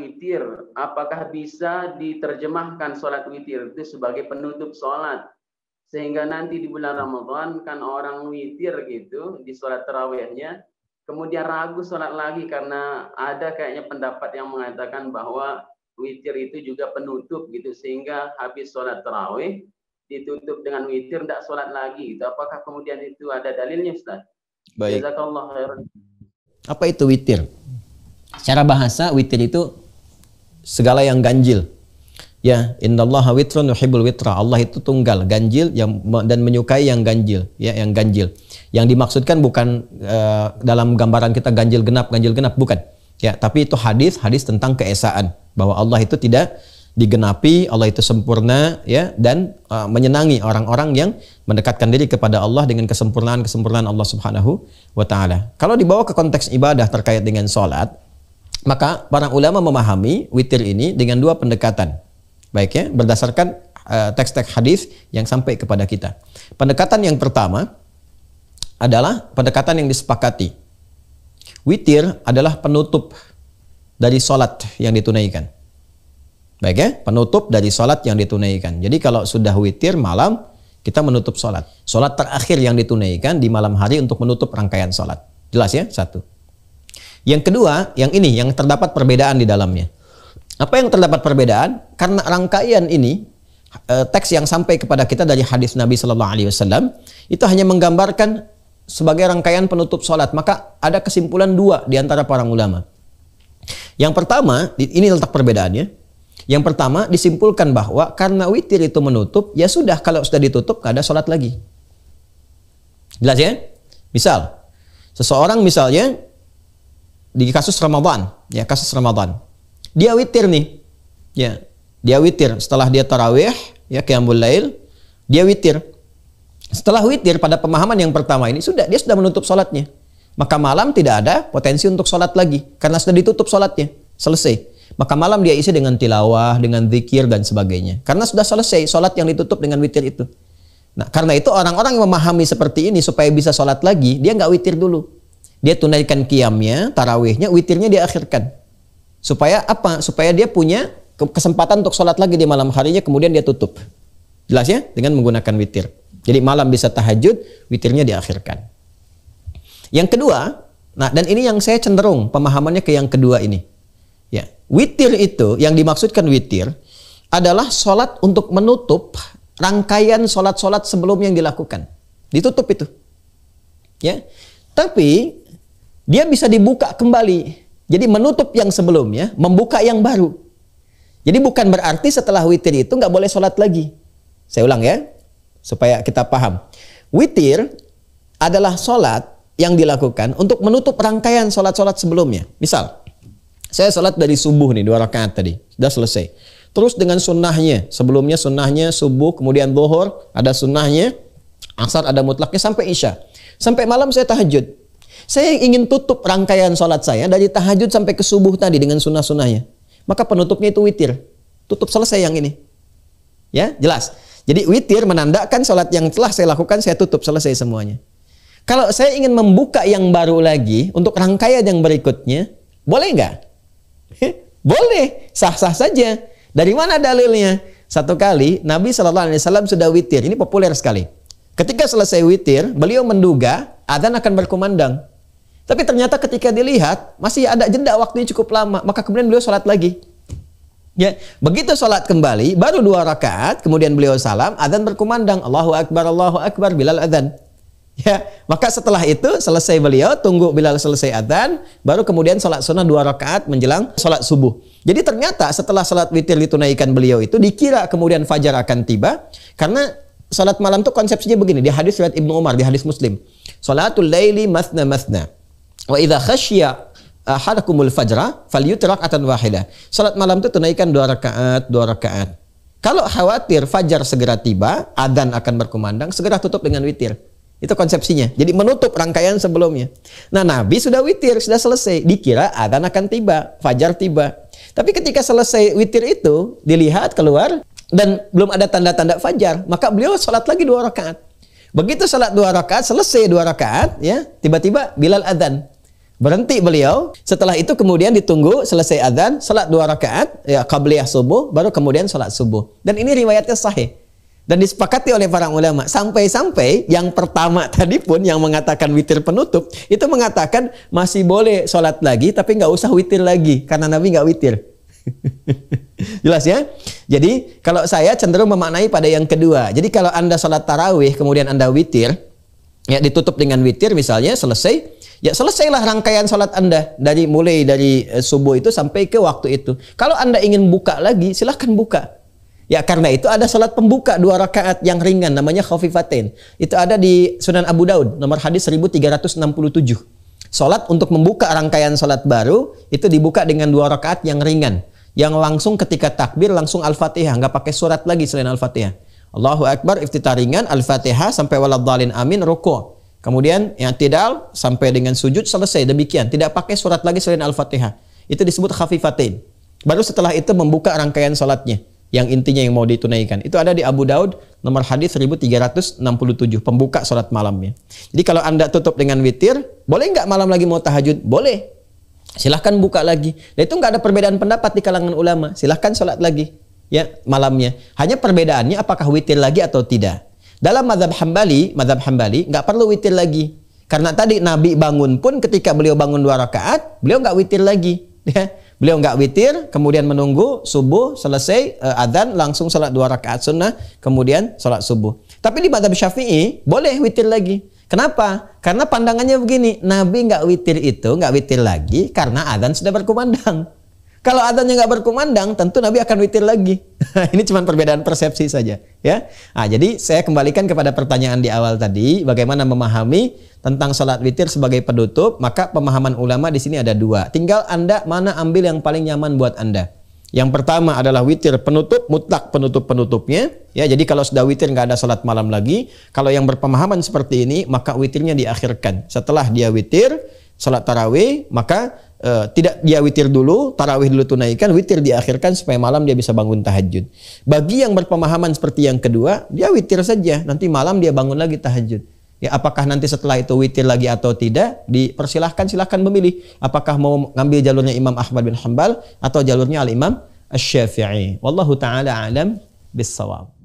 witir, apakah bisa diterjemahkan sholat witir itu sebagai penutup sholat? Sehingga nanti di bulan Ramadan kan orang witir gitu di sholat terawihnya, kemudian ragu sholat lagi karena ada kayaknya pendapat yang mengatakan bahwa witir itu juga penutup gitu sehingga habis sholat terawih ditutup dengan witir tidak sholat lagi itu apakah kemudian itu ada dalilnya Ustaz? Baik. Jazakallah khairan. Apa itu witir? Secara bahasa witir itu segala yang ganjil. Ya, innallaha witrun yuhibbul witra. Allah itu tunggal, ganjil yang dan menyukai yang ganjil, ya, yang ganjil. Yang dimaksudkan bukan uh, dalam gambaran kita ganjil genap, ganjil genap bukan. Ya, tapi itu hadis, hadis tentang keesaan bahwa Allah itu tidak digenapi, Allah itu sempurna ya dan uh, menyenangi orang-orang yang mendekatkan diri kepada Allah dengan kesempurnaan-kesempurnaan Allah Subhanahu wa taala. Kalau dibawa ke konteks ibadah terkait dengan salat, maka para ulama memahami witir ini dengan dua pendekatan. Baik ya, berdasarkan teks eh, teks-teks hadis yang sampai kepada kita. Pendekatan yang pertama adalah pendekatan yang disepakati. Witir adalah penutup dari sholat yang ditunaikan. Baik ya, penutup dari sholat yang ditunaikan. Jadi kalau sudah witir malam, kita menutup sholat. Sholat terakhir yang ditunaikan di malam hari untuk menutup rangkaian sholat. Jelas ya? Satu. Yang kedua, yang ini yang terdapat perbedaan di dalamnya. Apa yang terdapat perbedaan? Karena rangkaian ini eh, teks yang sampai kepada kita dari hadis Nabi Shallallahu Alaihi Wasallam itu hanya menggambarkan sebagai rangkaian penutup sholat. Maka ada kesimpulan dua di antara para ulama. Yang pertama, ini letak perbedaannya. Yang pertama disimpulkan bahwa karena witir itu menutup, ya sudah kalau sudah ditutup nggak ada sholat lagi. Jelas ya? Misal, seseorang misalnya di kasus Ramadan, ya kasus Ramadan. Dia witir nih. Ya, dia witir setelah dia tarawih, ya qiyamul lail, dia witir. Setelah witir pada pemahaman yang pertama ini sudah dia sudah menutup sholatnya. Maka malam tidak ada potensi untuk sholat lagi karena sudah ditutup sholatnya. Selesai. Maka malam dia isi dengan tilawah, dengan zikir dan sebagainya. Karena sudah selesai sholat yang ditutup dengan witir itu. Nah, karena itu orang-orang yang memahami seperti ini supaya bisa sholat lagi, dia nggak witir dulu. Dia tunaikan kiamnya, tarawihnya, witirnya dia akhirkan. Supaya apa? Supaya dia punya kesempatan untuk sholat lagi di malam harinya, kemudian dia tutup. Jelas ya? Dengan menggunakan witir. Jadi malam bisa tahajud, witirnya diakhirkan. Yang kedua, nah dan ini yang saya cenderung pemahamannya ke yang kedua ini. Ya, witir itu yang dimaksudkan witir adalah sholat untuk menutup rangkaian sholat-sholat sebelum yang dilakukan. Ditutup itu. Ya. Tapi dia bisa dibuka kembali. Jadi menutup yang sebelumnya, membuka yang baru. Jadi bukan berarti setelah witir itu nggak boleh sholat lagi. Saya ulang ya, supaya kita paham. Witir adalah sholat yang dilakukan untuk menutup rangkaian sholat-sholat sebelumnya. Misal, saya sholat dari subuh nih, dua rakaat tadi. Sudah selesai. Terus dengan sunnahnya. Sebelumnya sunnahnya subuh, kemudian zuhur, ada sunnahnya. Asar ada mutlaknya sampai isya. Sampai malam saya tahajud. Saya ingin tutup rangkaian sholat saya dari tahajud sampai ke subuh tadi dengan sunnah-sunnahnya. Maka penutupnya itu witir. Tutup selesai yang ini. Ya, jelas. Jadi witir menandakan sholat yang telah saya lakukan, saya tutup selesai semuanya. Kalau saya ingin membuka yang baru lagi untuk rangkaian yang berikutnya, boleh nggak? boleh, sah-sah saja. Dari mana dalilnya? Satu kali Nabi Shallallahu Alaihi Wasallam sudah witir. Ini populer sekali. Ketika selesai witir, beliau menduga adzan akan berkumandang. Tapi ternyata ketika dilihat masih ada jeda waktunya cukup lama, maka kemudian beliau sholat lagi. Ya, begitu sholat kembali, baru dua rakaat, kemudian beliau salam, adzan berkumandang, Allahu Akbar, Allahu Akbar, Bilal adzan. Ya, maka setelah itu selesai beliau, tunggu Bilal selesai adzan, baru kemudian sholat sunnah dua rakaat menjelang sholat subuh. Jadi ternyata setelah sholat witir ditunaikan beliau itu dikira kemudian fajar akan tiba, karena sholat malam itu konsepsinya begini, di hadis riwayat Ibnu Umar, di hadis Muslim. Sholatul laili masna masna. Wa idza khasyya ahadakumul uh, fajra falyutrak atan wahidah. Salat malam itu tunaikan dua rakaat, dua rakaat. Kalau khawatir fajar segera tiba, adzan akan berkumandang, segera tutup dengan witir. Itu konsepsinya. Jadi menutup rangkaian sebelumnya. Nah, Nabi sudah witir, sudah selesai. Dikira adzan akan tiba, fajar tiba. Tapi ketika selesai witir itu, dilihat keluar dan belum ada tanda-tanda fajar, maka beliau salat lagi dua rakaat. Begitu salat dua rakaat, selesai dua rakaat, ya, tiba-tiba Bilal adzan. Berhenti beliau. Setelah itu kemudian ditunggu selesai adzan, salat dua rakaat, ya qabliyah subuh, baru kemudian salat subuh. Dan ini riwayatnya sahih. Dan disepakati oleh para ulama sampai-sampai yang pertama tadi pun yang mengatakan witir penutup itu mengatakan masih boleh sholat lagi tapi nggak usah witir lagi karena Nabi nggak witir. Jelas ya? Jadi kalau saya cenderung memaknai pada yang kedua. Jadi kalau Anda sholat tarawih kemudian Anda witir, ya ditutup dengan witir misalnya selesai ya selesailah rangkaian sholat Anda dari mulai dari eh, subuh itu sampai ke waktu itu. Kalau Anda ingin buka lagi silahkan buka. Ya karena itu ada sholat pembuka dua rakaat yang ringan namanya khafifatin. Itu ada di Sunan Abu Daud nomor hadis 1367. Salat untuk membuka rangkaian sholat baru itu dibuka dengan dua rakaat yang ringan yang langsung ketika takbir langsung Al-Fatihah nggak pakai surat lagi selain Al-Fatihah. Allahu Akbar iftitah ringan, Al-Fatihah sampai waladhalin amin ruku'. Kemudian yang tidal sampai dengan sujud selesai demikian, tidak pakai surat lagi selain Al-Fatihah. Itu disebut khafifatin. Baru setelah itu membuka rangkaian salatnya yang intinya yang mau ditunaikan. Itu ada di Abu Daud nomor hadis 1367 pembuka salat malamnya. Jadi kalau Anda tutup dengan witir, boleh nggak malam lagi mau tahajud? Boleh. Silahkan buka lagi. Nah itu nggak ada perbedaan pendapat di kalangan ulama. Silahkan salat lagi ya malamnya. Hanya perbedaannya apakah witir lagi atau tidak. Dalam mazhab Hambali, mazhab Hambali nggak perlu witir lagi. Karena tadi Nabi bangun pun ketika beliau bangun dua rakaat, beliau nggak witir lagi. Ya. Beliau nggak witir, kemudian menunggu subuh selesai uh, adzan langsung sholat dua rakaat sunnah, kemudian sholat subuh. Tapi di mazhab syafi'i boleh witir lagi. Kenapa? Karena pandangannya begini, Nabi nggak witir itu, nggak witir lagi karena adzan sudah berkumandang. Kalau adanya nggak berkumandang, tentu Nabi akan witir lagi. Ini cuma perbedaan persepsi saja, ya. Nah, jadi saya kembalikan kepada pertanyaan di awal tadi, bagaimana memahami tentang sholat witir sebagai penutup? Maka pemahaman ulama di sini ada dua. Tinggal anda mana ambil yang paling nyaman buat anda. Yang pertama adalah witir penutup mutlak penutup penutupnya ya jadi kalau sudah witir nggak ada sholat malam lagi kalau yang berpemahaman seperti ini maka witirnya diakhirkan setelah dia witir sholat tarawih maka Eh, tidak dia witir dulu, tarawih dulu tunaikan, witir diakhirkan supaya malam dia bisa bangun tahajud. Bagi yang berpemahaman seperti yang kedua, dia witir saja, nanti malam dia bangun lagi tahajud. Ya, apakah nanti setelah itu witir lagi atau tidak? Dipersilahkan, silahkan memilih. Apakah mau ngambil jalurnya Imam Ahmad bin Hambal atau jalurnya Al Imam al syafii Wallahu taala alam bisawab.